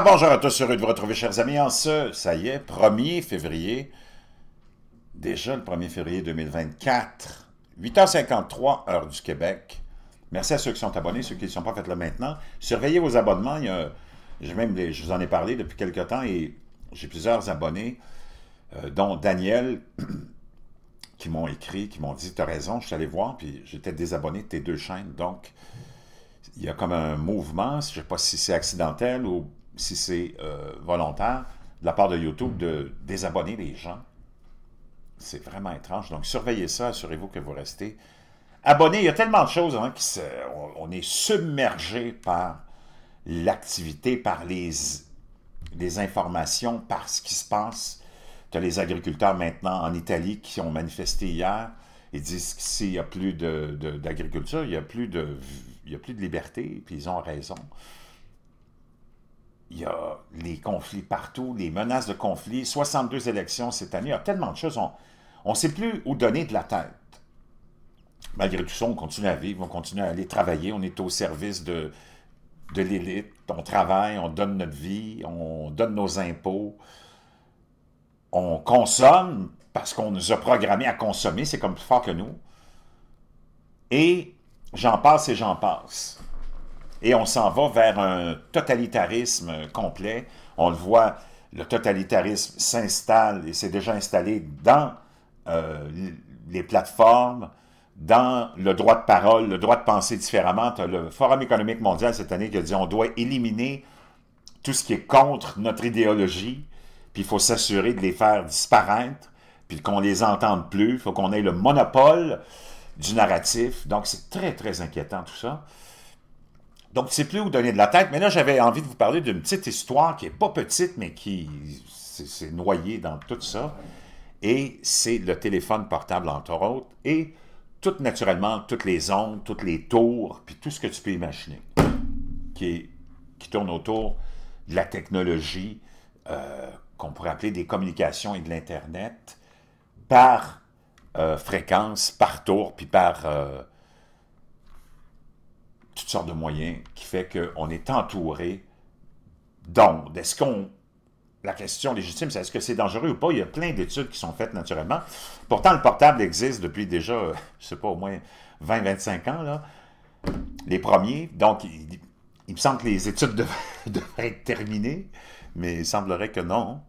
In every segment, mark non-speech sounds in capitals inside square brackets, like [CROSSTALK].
bonjour à tous, heureux de vous retrouver chers amis en ce, ça y est, 1er février, déjà le 1er février 2024, 8h53, heure du Québec. Merci à ceux qui sont abonnés, ceux qui ne sont pas, faites là maintenant. Surveillez vos abonnements, il même, je vous en ai parlé depuis quelques temps et j'ai plusieurs abonnés, euh, dont Daniel, [CLEARS THROAT] qui m'ont écrit, qui m'ont dit « t'as raison, je suis allé voir, puis j'étais désabonné de tes deux chaînes, donc... » Il y a comme un mouvement, je ne sais pas si c'est accidentel ou si c'est euh, volontaire, de la part de YouTube, de désabonner les gens. C'est vraiment étrange. Donc, surveillez ça. Assurez-vous que vous restez abonné. Il y a tellement de choses hein, on, est submergé par l'activité, par les, informations, par ce qui se passe. Tu as les agriculteurs maintenant en Italie qui ont manifesté hier. Ils disent que s'il n'y a plus d'agriculture, il n'y a plus de liberté, puis ils ont raison il y a les conflits partout, les menaces de conflits, 62 élections cette année, il y a tellement de choses, on ne sait plus où donner de la tête. Malgré tout ça, on continue à vivre, on continue à aller travailler, on est au service de, de l'élite, on travaille, on donne notre vie, on donne nos impôts, on consomme parce qu'on nous a programmés à consommer, c'est comme plus fort que nous. Et j'en passe et j'en passe et on s'en va vers un totalitarisme complet. On le voit, le totalitarisme s'installe et s'est déjà installé dans euh, les plateformes, dans le droit de parole, le droit de penser différemment. le Forum économique mondial cette année qui a dit on doit éliminer tout ce qui est contre notre idéologie, puis il faut s'assurer de les faire disparaître, puis qu'on les entende plus, il faut qu'on ait le monopole du narratif. Donc c'est très, très inquiétant tout ça. Donc, c'est plus où donner de la tête. Mais là, j'avais envie de vous parler d'une petite histoire qui n'est pas petite, mais qui s'est noyée dans tout ça. Et c'est le téléphone portable, entre autres. Et tout naturellement, toutes les ondes, toutes les tours, puis tout ce que tu peux imaginer qui, tourne autour de la technologie euh, qu'on pourrait appeler des communications et de l'Internet par euh, fréquence, par tour, puis par... Euh, de moyens qui fait qu'on est entouré d'ondes. Est-ce qu'on... La question légitime, c'est est-ce que c'est dangereux ou pas? Il y a plein d'études qui sont faites naturellement. Pourtant, le portable existe depuis déjà, euh, je ne sais pas, au moins 20-25 ans, là. Les premiers. Donc, il, me semble que les études [LAUGHS] devraient, être terminées, mais il semblerait que non.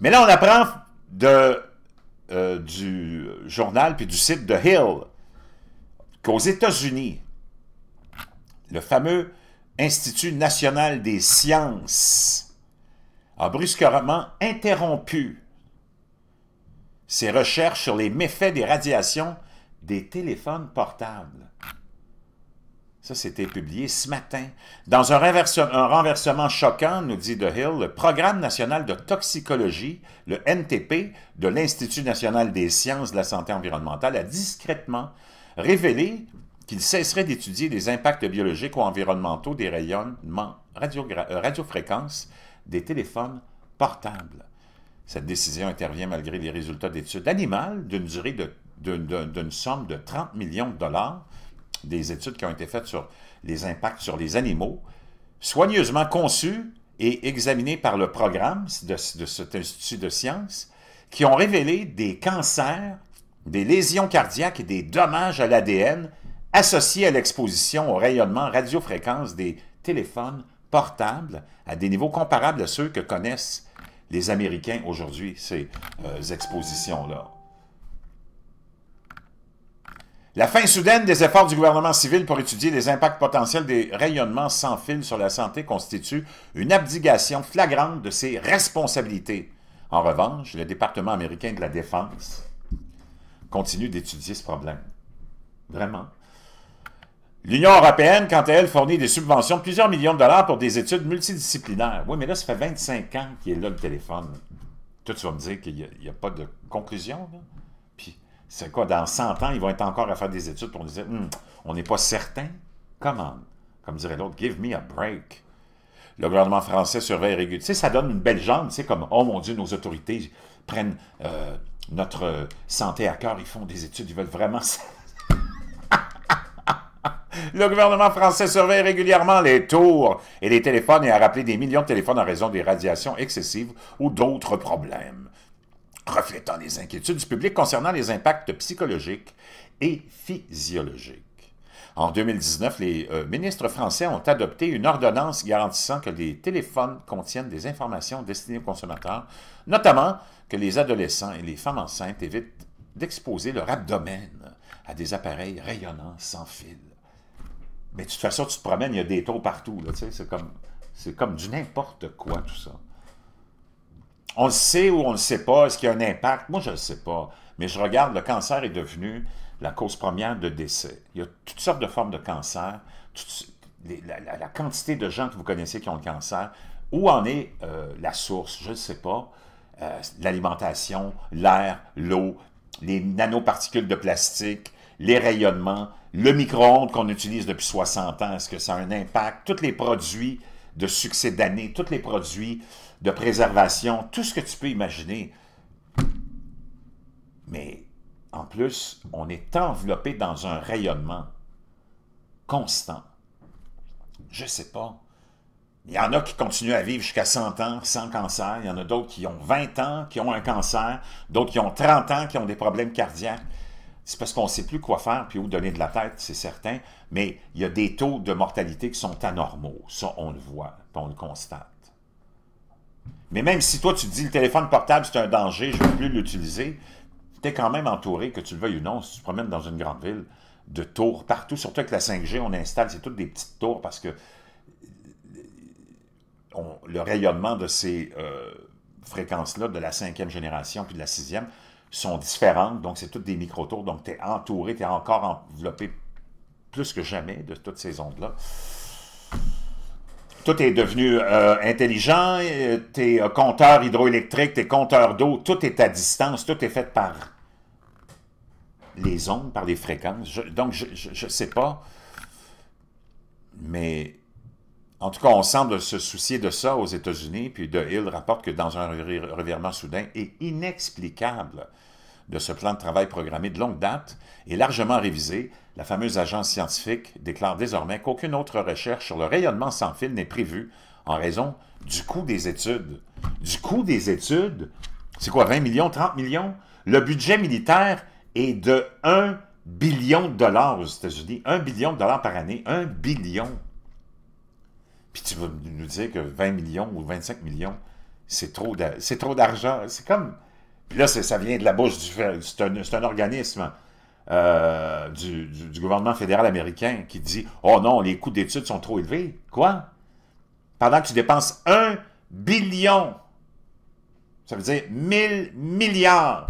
Mais là, on apprend de, euh, du journal puis du site de Hill qu'aux États-Unis, le fameux Institut national des sciences a brusquement interrompu ses recherches sur les méfaits des radiations des téléphones portables. Ça, c'était publié ce matin. Dans un, renversement, choquant, nous dit De Hill, le Programme national de toxicologie, le NTP, de l'Institut national des sciences de la santé environnementale, a discrètement révélé qu'il cesserait d'étudier les impacts biologiques ou environnementaux des rayonnements euh, radiofréquences des téléphones portables. Cette décision intervient malgré les résultats d'études animales d'une durée d'une somme de 30 millions de dollars, des études qui ont été faites sur les impacts sur les animaux, soigneusement conçues et examinées par le programme de, de cet institut de sciences, qui ont révélé des cancers, des lésions cardiaques et des dommages à l'ADN associé à l'exposition au rayonnement radiofréquence des téléphones portables à des niveaux comparables à ceux que connaissent les Américains aujourd'hui, ces euh, expositions-là. La fin soudaine des efforts du gouvernement civil pour étudier les impacts potentiels des rayonnements sans fil sur la santé constitue une abdication flagrante de ses responsabilités. En revanche, le département américain de la Défense continue d'étudier ce problème. Vraiment. L'Union européenne, quant à elle, fournit des subventions de plusieurs millions de dollars pour des études multidisciplinaires. Oui, mais là, ça fait 25 ans qu'il est là, le téléphone. Toi, tu vas me dire qu'il n'y a, pas de conclusion. Puis, c'est quoi, dans 100 ans, ils vont être encore à faire des études pour nous dire hum, on n'est pas certain Comment Comme dirait l'autre, give me a break. Le gouvernement français surveille régulièrement. Tu sais, ça donne une belle jambe, tu sais, comme oh mon Dieu, nos autorités prennent euh, notre santé à cœur, ils font des études, ils veulent vraiment. [LAUGHS] ça. Le gouvernement français surveille régulièrement les tours et les téléphones et a rappelé des millions de téléphones en raison des radiations excessives ou d'autres problèmes, reflétant les inquiétudes du public concernant les impacts psychologiques et physiologiques. En 2019, les euh, ministres français ont adopté une ordonnance garantissant que les téléphones contiennent des informations destinées aux consommateurs, notamment que les adolescents et les femmes enceintes évitent d'exposer leur abdomen à des appareils rayonnants sans fil. Mais de toute façon, tu te promènes, il y a des taux partout. C'est comme, c'est comme du n'importe quoi, tout ça. On le sait ou on ne le sait pas, est-ce qu'il y a un impact? Moi, je ne le sais pas. Mais je regarde, le cancer est devenu la cause première de décès. Il y a toutes sortes de formes de cancer. la, quantité de gens que vous connaissez qui ont le cancer, où en est euh, la source? Je ne sais pas. Euh, l'alimentation, l'air, l'eau, les nanoparticules de plastique, les rayonnements, le micro-ondes qu'on utilise depuis 60 ans, est-ce que ça a un impact? Tous les produits de succès d'année, tous les produits de préservation, tout ce que tu peux imaginer. Mais en plus, on est enveloppé dans un rayonnement constant. Je ne sais pas. Il y en a qui continuent à vivre jusqu'à 100 ans sans cancer. Il y en a d'autres qui ont 20 ans, qui ont un cancer. D'autres qui ont 30 ans, qui ont des problèmes cardiaques c'est parce qu'on ne sait plus quoi faire puis où donner de la tête, c'est certain, mais il y a des taux de mortalité qui sont anormaux. Ça, on le voit, on le constate. Mais même si toi, tu te dis le téléphone portable, c'est un danger, je ne veux plus l'utiliser, tu es quand même entouré, que tu le veuilles ou non, si tu promènes dans une grande ville, de tours partout, surtout avec la 5G, on installe, c'est toutes des petites tours parce que le rayonnement de ces euh, fréquences-là, de la cinquième génération puis de la sixième, sont différentes, donc c'est toutes des micro-tours, donc tu es entouré, tu es encore enveloppé plus que jamais de toutes ces ondes-là. Tout est devenu euh, intelligent, tes euh, compteurs hydroélectriques, tes compteurs d'eau, tout est à distance, tout est fait par les ondes, par les fréquences. donc, je ne sais pas, mais en tout cas, on semble se soucier de ça aux États-Unis, puis De Hill rapporte que dans un revirement soudain et inexplicable de ce plan de travail programmé de longue date et largement révisé, la fameuse agence scientifique déclare désormais qu'aucune autre recherche sur le rayonnement sans fil n'est prévue en raison du coût des études. Du coût des études, c'est quoi, 20 millions, 30 millions? Le budget militaire est de 1 billion de dollars aux États-Unis, 1 billion de dollars par année, 1 billion. Puis tu vas nous dire que 20 millions ou 25 millions, c'est trop d'argent. C'est comme... Puis là, ça vient de la bouche du... C'est un, organisme euh, du, gouvernement fédéral américain qui dit « Oh non, les coûts d'études sont trop élevés. » Quoi? Pendant que tu dépenses un billion, ça veut dire 1000 milliards.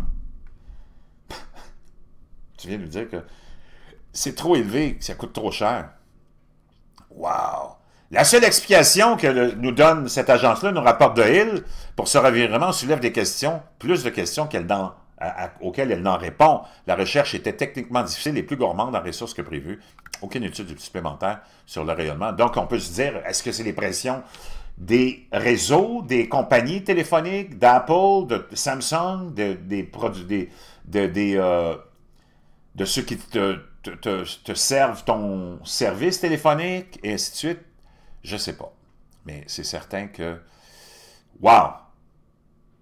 [LAUGHS] tu viens nous dire que c'est trop élevé, que ça coûte trop cher. Wow! La seule explication que nous donne cette agence-là, nous rapporte de Hill, pour ce revirement, soulève des questions, plus de questions qu'elle auxquelles elle n'en répond. La recherche était techniquement difficile et plus gourmande en ressources que prévu. Aucune étude supplémentaire sur le rayonnement. Donc, on peut se dire, est-ce que c'est les pressions des réseaux, des compagnies téléphoniques, d'Apple, de Samsung, de, des euh, ceux qui te, te servent ton service téléphonique, et ainsi de suite? Je sais pas. Mais c'est certain que... Wow!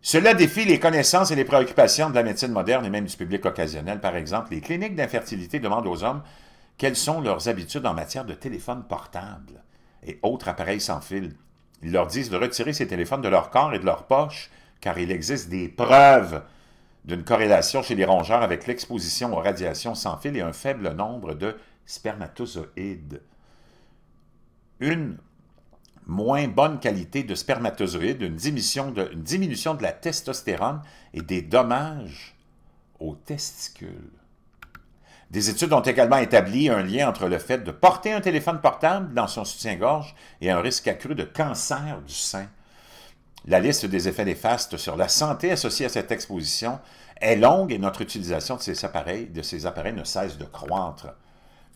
Cela défie les connaissances et les préoccupations de la médecine moderne et même du public occasionnel. Par exemple, les cliniques d'infertilité demandent aux hommes quelles sont leurs habitudes en matière de téléphone portable et autres appareils sans fil. Ils leur disent de retirer ces téléphones de leur corps et de leur poche, car il existe des preuves d'une corrélation chez les rongeurs avec l'exposition aux radiations sans fil et un faible nombre de spermatozoïdes une moins bonne qualité de spermatozoïdes, une diminution de, la testostérone et des dommages aux testicules. Des études ont également établi un lien entre le fait de porter un téléphone portable dans son soutien-gorge et un risque accru de cancer du sein. La liste des effets néfastes sur la santé associés à cette exposition est longue et notre utilisation de ces appareils, de ces appareils ne cesse de croître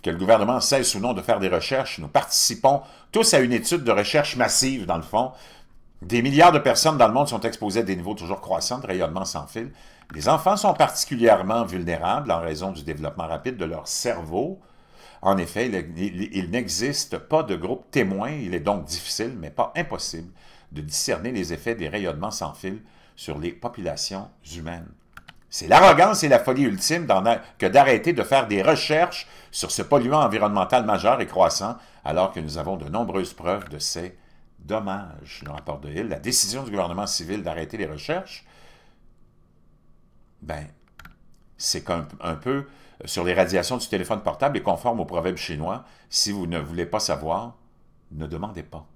que le gouvernement cesse ou non de faire des recherches, nous participons tous à une étude de recherche massive, dans le fond. Des milliards de personnes dans le monde sont exposées à des niveaux toujours croissants de rayonnements sans fil. Les enfants sont particulièrement vulnérables en raison du développement rapide de leur cerveau. En effet, il n'existe pas de groupe témoin, il est donc difficile, mais pas impossible, de discerner les effets des rayonnements sans fil sur les populations humaines. C'est l'arrogance et la folie ultime que d'arrêter de faire des recherches sur ce polluant environnemental majeur et croissant, alors que nous avons de nombreuses preuves de ces dommages. Le rapport de Hill, la décision du gouvernement civil d'arrêter les recherches, ben, c'est un, peu sur les radiations du téléphone portable et conforme au proverbe chinois, si vous ne voulez pas savoir, ne demandez pas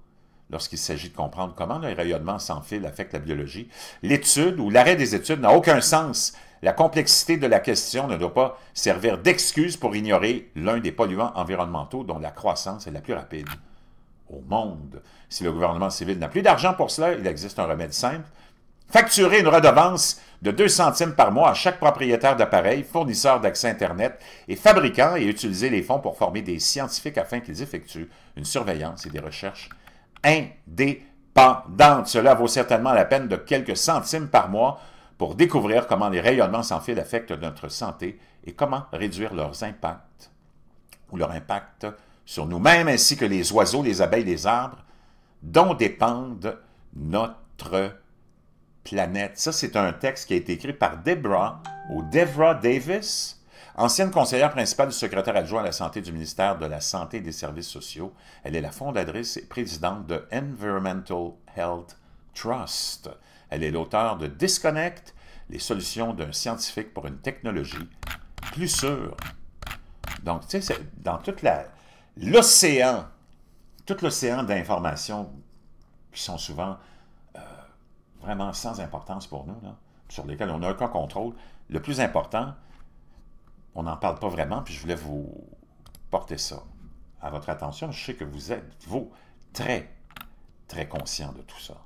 lorsqu'il s'agit de comprendre comment le rayonnement sans fil affecte la biologie. L'étude ou l'arrêt des études n'a aucun sens la complexité de la question ne doit pas servir d'excuse pour ignorer l'un des polluants environnementaux dont la croissance est la plus rapide au monde. Si le gouvernement civil n'a plus d'argent pour cela, il existe un remède simple. Facturer une redevance de 2 centimes par mois à chaque propriétaire d'appareil, fournisseur d'accès Internet et fabricant et utiliser les fonds pour former des scientifiques afin qu'ils effectuent une surveillance et des recherches indépendantes. Cela vaut certainement la peine de quelques centimes par mois pour découvrir comment les rayonnements sans fil affectent notre santé et comment réduire leurs impacts ou leur impact sur nous-mêmes ainsi que les oiseaux, les abeilles, les arbres dont dépendent notre planète. Ça, c'est un texte qui a été écrit par Debra ou Devra Davis, ancienne conseillère principale du secrétaire adjoint à la santé du ministère de la Santé et des Services sociaux. Elle est la fondatrice et présidente de Environmental Health Trust, elle est l'auteur de Disconnect, les solutions d'un scientifique pour une technologie plus sûre. Donc, tu sais, dans toute l'océan, tout l'océan d'informations qui sont souvent euh, vraiment sans importance pour nous, sur lesquelles on n'a aucun contrôle, le plus important, on n'en parle pas vraiment, puis je voulais vous porter ça à votre attention. Je sais que vous êtes, vous, très, très conscient de tout ça.